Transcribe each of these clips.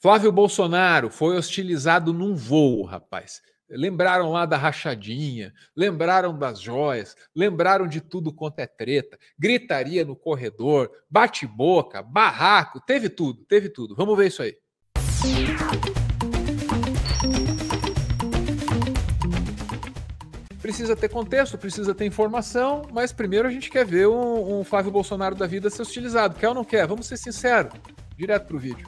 Flávio Bolsonaro foi hostilizado num voo, rapaz. Lembraram lá da rachadinha, lembraram das joias, lembraram de tudo quanto é treta, gritaria no corredor, bate-boca, barraco, teve tudo, teve tudo. Vamos ver isso aí. Precisa ter contexto, precisa ter informação, mas primeiro a gente quer ver um, um Flávio Bolsonaro da vida ser hostilizado. Quer ou não quer? Vamos ser sinceros. Direto pro vídeo.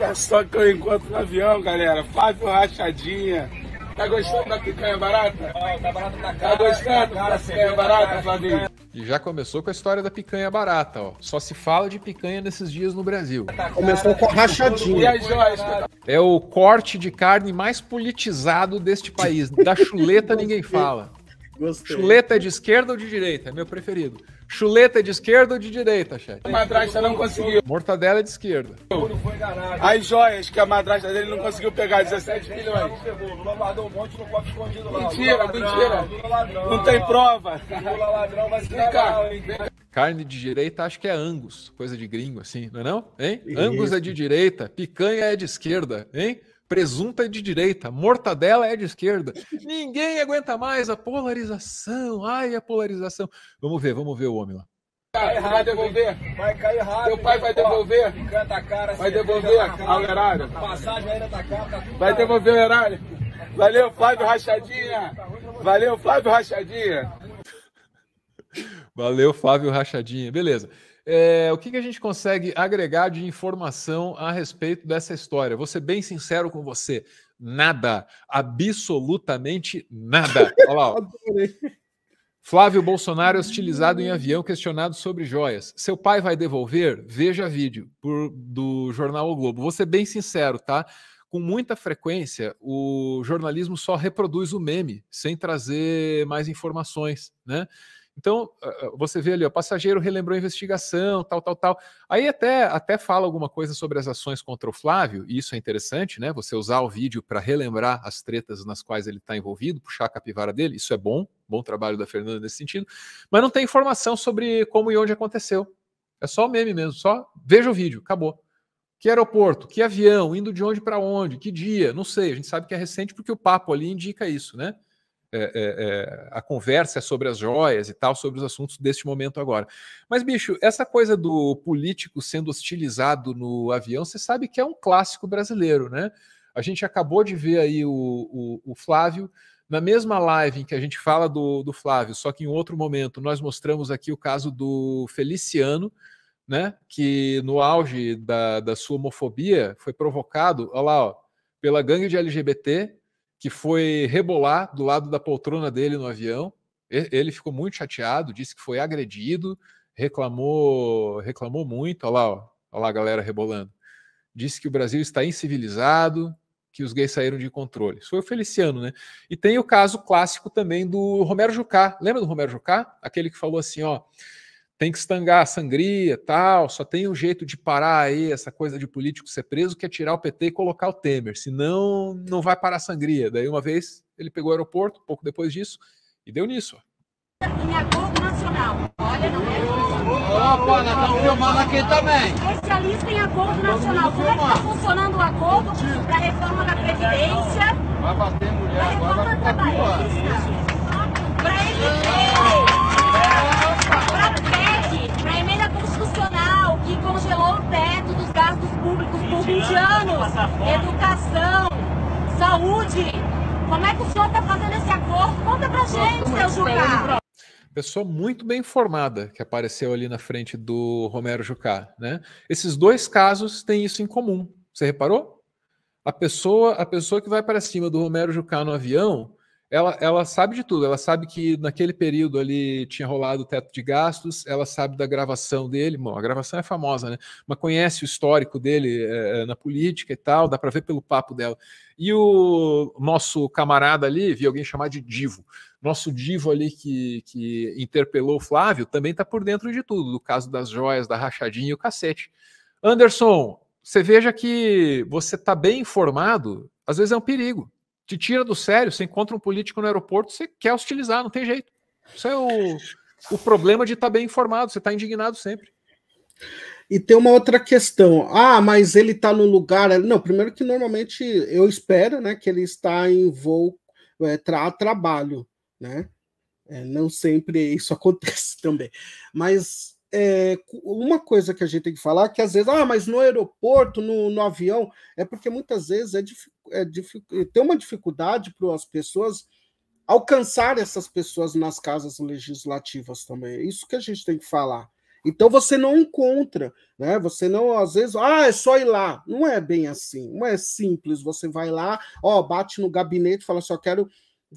Olha é só que eu encontro no avião, galera. Fábio Rachadinha. Tá gostando da picanha barata? tá tá Tá gostando da picanha barata, Flavinho? E já começou com a história da picanha barata, ó. Só se fala de picanha nesses dias no Brasil. Tá começou com a rachadinha. É o corte de carne mais politizado deste país. Da chuleta ninguém fala. Gostei. Chuleta é de esquerda ou de direita? É meu preferido. Chuleta é de esquerda ou de direita, chefe? A madrasta não conseguiu. Mortadela é de esquerda. As joias que a madrasta dele não conseguiu pegar, 17 milhões. Lula um monte no copo escondido lá. Mentira, mentira. Não tem prova. Lula ladrão vai se Carne de direita acho que é Angus, coisa de gringo assim, não é não? Hein? Angus é de direita, picanha é de esquerda, hein? Presunta é de direita, mortadela é de esquerda. Ninguém aguenta mais a polarização. Ai, a polarização. Vamos ver, vamos ver o homem lá. Vai devolver. Vai cair rápido. Teu pai vai devolver. Canta cara, vai devolver ao erário. Passagem aérea da cara. Vai tá devolver o erário. Valeu, Flávio Rachadinha. Tá tá Valeu, Flávio Rachadinha. Valeu, Flávio Rachadinha. Beleza. É, o que, que a gente consegue agregar de informação a respeito dessa história? Vou ser bem sincero com você. Nada. Absolutamente nada. Olha lá. Ó. Flávio Bolsonaro é hostilizado em avião, questionado sobre joias. Seu pai vai devolver? Veja vídeo por, do jornal O Globo. Vou ser bem sincero, tá? Com muita frequência, o jornalismo só reproduz o meme, sem trazer mais informações, né? Então, ah, ah, você vê ali, o passageiro relembrou a investigação, tal, tal, tal. Aí até, até fala alguma coisa sobre as ações contra o Flávio, e isso é interessante, né? Você usar o vídeo para relembrar as tretas nas quais ele está envolvido, puxar a capivara dele, isso é bom, bom trabalho da Fernanda nesse sentido, mas não tem informação sobre como e onde aconteceu. É só meme mesmo, só veja o vídeo, acabou. Que aeroporto, que avião, indo de onde para onde, que dia, não sei, a gente sabe que é recente porque o papo ali indica isso, né? É, é, é, a conversa é sobre as joias e tal, sobre os assuntos deste momento agora. Mas, bicho, essa coisa do político sendo hostilizado no avião, você sabe que é um clássico brasileiro, né? A gente acabou de ver aí o, o, o Flávio. Na mesma live em que a gente fala do, do Flávio, só que em outro momento, nós mostramos aqui o caso do Feliciano, né? Que no auge da, da sua homofobia foi provocado, olha lá, ó, pela gangue de LGBT que foi rebolar do lado da poltrona dele no avião. Ele ficou muito chateado, disse que foi agredido, reclamou, reclamou muito. Olha lá, olha lá a galera rebolando. Disse que o Brasil está incivilizado, que os gays saíram de controle. Isso foi o Feliciano, né? E tem o caso clássico também do Romero Jucá. Lembra do Romero Jucá? Aquele que falou assim, ó, tem que estangar a sangria, tal, só tem um jeito de parar aí essa coisa de político ser preso, que é tirar o PT e colocar o Temer, senão não vai parar a sangria. Daí uma vez ele pegou o aeroporto, pouco depois disso, e deu nisso. Em acordo nacional. Olha, não é Opa, nós estamos filmando aqui também. Especialista em acordo nacional. Como é que está funcionando o acordo para a reforma da Previdência? Vai bater mulher, vai reforma trabalhista. Para ele. congelou o teto dos gastos públicos por 20 anos, educação, saúde. Como é que o senhor está fazendo esse acordo? Conta pra gente, é seu Jucá. Né? Pessoa muito bem informada que apareceu ali na frente do Romero Jucá, né? Esses dois casos têm isso em comum. Você reparou? A pessoa, a pessoa que vai para cima do Romero Jucá no avião, ela, ela sabe de tudo. Ela sabe que naquele período ali tinha rolado o teto de gastos, ela sabe da gravação dele. Bom, a gravação é famosa, né? Mas conhece o histórico dele é, na política e tal, dá para ver pelo papo dela. E o nosso camarada ali, vi alguém chamar de Divo. Nosso Divo ali que, que interpelou o Flávio também está por dentro de tudo, do caso das joias, da rachadinha e o cacete. Anderson, você veja que você está bem informado, às vezes é um perigo te tira do sério. Você encontra um político no aeroporto, você quer hostilizar, não tem jeito. Isso é o, o problema de estar tá bem informado, você está indignado sempre. E tem uma outra questão. Ah, mas ele está no lugar. Não, primeiro que normalmente eu espero né, que ele está em voo é, tra trabalho, né? É, não sempre isso acontece também. Mas é, uma coisa que a gente tem que falar é que às vezes, ah, mas no aeroporto, no, no avião, é porque muitas vezes é, é, é tem uma dificuldade para as pessoas alcançar essas pessoas nas casas legislativas também. É isso que a gente tem que falar. Então você não encontra, né? Você não, às vezes, ah, é só ir lá. Não é bem assim, não é simples. Você vai lá, ó, bate no gabinete, fala só assim, quero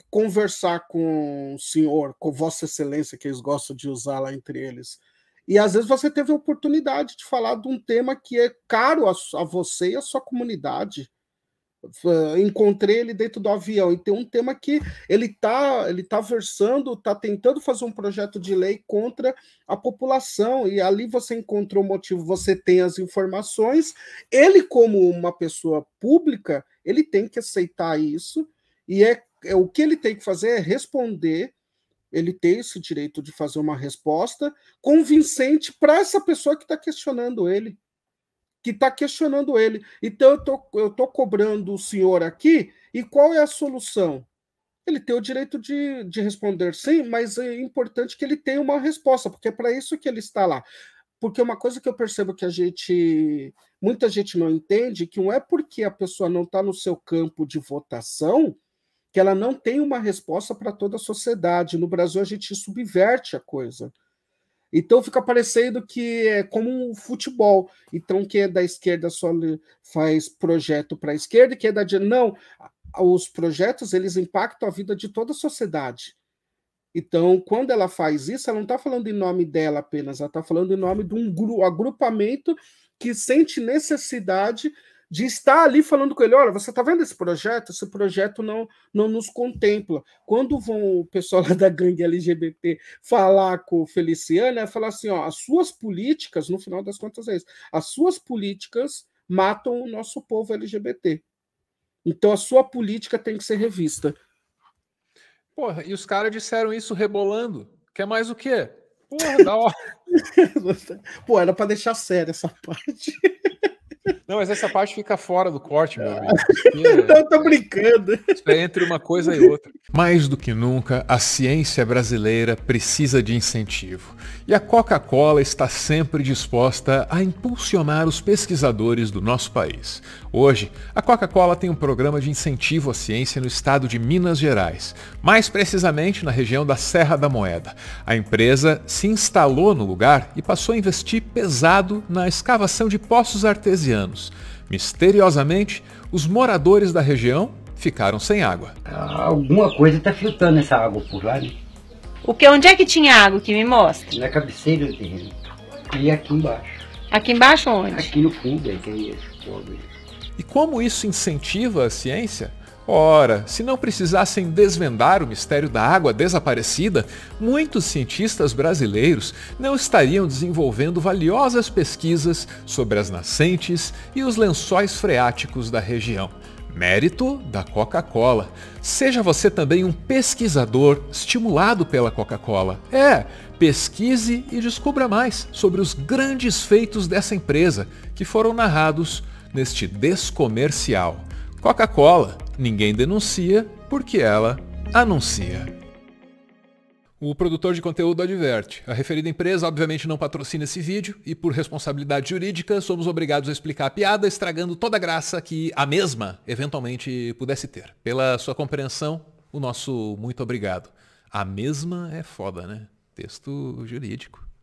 conversar com o senhor, com Vossa Excelência, que eles gostam de usar lá entre eles. E às vezes você teve a oportunidade de falar de um tema que é caro a, a você e a sua comunidade. Uh, encontrei ele dentro do avião e tem um tema que ele está ele tá versando, está tentando fazer um projeto de lei contra a população e ali você encontrou o motivo, você tem as informações. Ele como uma pessoa pública, ele tem que aceitar isso e é, é o que ele tem que fazer é responder ele tem esse direito de fazer uma resposta convincente para essa pessoa que está questionando ele. Que está questionando ele. Então, eu tô, estou tô cobrando o senhor aqui, e qual é a solução? Ele tem o direito de, de responder sim, mas é importante que ele tenha uma resposta, porque é para isso que ele está lá. Porque uma coisa que eu percebo que a gente. Muita gente não entende que não é porque a pessoa não está no seu campo de votação que ela não tem uma resposta para toda a sociedade. No Brasil, a gente subverte a coisa. Então fica parecendo que é como um futebol. Então, quem é da esquerda só faz projeto para a esquerda, e quem é da direita. Não, os projetos eles impactam a vida de toda a sociedade. Então, quando ela faz isso, ela não está falando em nome dela apenas, ela está falando em nome de um agrupamento que sente necessidade de estar ali falando com ele, olha, você está vendo esse projeto? Esse projeto não, não nos contempla. Quando vão o pessoal da gangue LGBT falar com o Feliciano, é falar assim, ó, as suas políticas, no final das contas é isso, as suas políticas matam o nosso povo LGBT. Então a sua política tem que ser revista. Porra, e os caras disseram isso rebolando. Quer mais o quê? Porra, da hora. Pô, era para deixar sério essa parte. Não, mas essa parte fica fora do corte, meu amigo. Não, eu tô brincando. Isso é entre uma coisa e outra. Mais do que nunca, a ciência brasileira precisa de incentivo. E a Coca-Cola está sempre disposta a impulsionar os pesquisadores do nosso país. Hoje, a Coca-Cola tem um programa de incentivo à ciência no estado de Minas Gerais, mais precisamente na região da Serra da Moeda. A empresa se instalou no lugar e passou a investir pesado na escavação de poços artesianos. Misteriosamente, os moradores da região ficaram sem água. Ah, alguma coisa está filtrando essa água por lá, né? O que, onde é que tinha água que me mostra? Na cabeceira do terreno. E aqui embaixo. Aqui embaixo onde? Aqui no fundo, aí tem esse pobre. E como isso incentiva a ciência? Ora, se não precisassem desvendar o mistério da água desaparecida, muitos cientistas brasileiros não estariam desenvolvendo valiosas pesquisas sobre as nascentes e os lençóis freáticos da região. Mérito da Coca-Cola. Seja você também um pesquisador estimulado pela Coca-Cola. É, pesquise e descubra mais sobre os grandes feitos dessa empresa que foram narrados neste descomercial. Coca-Cola, ninguém denuncia porque ela anuncia. O produtor de conteúdo adverte. A referida empresa obviamente não patrocina esse vídeo e, por responsabilidade jurídica, somos obrigados a explicar a piada, estragando toda a graça que a mesma eventualmente pudesse ter. Pela sua compreensão, o nosso muito obrigado. A mesma é foda, né? Texto jurídico.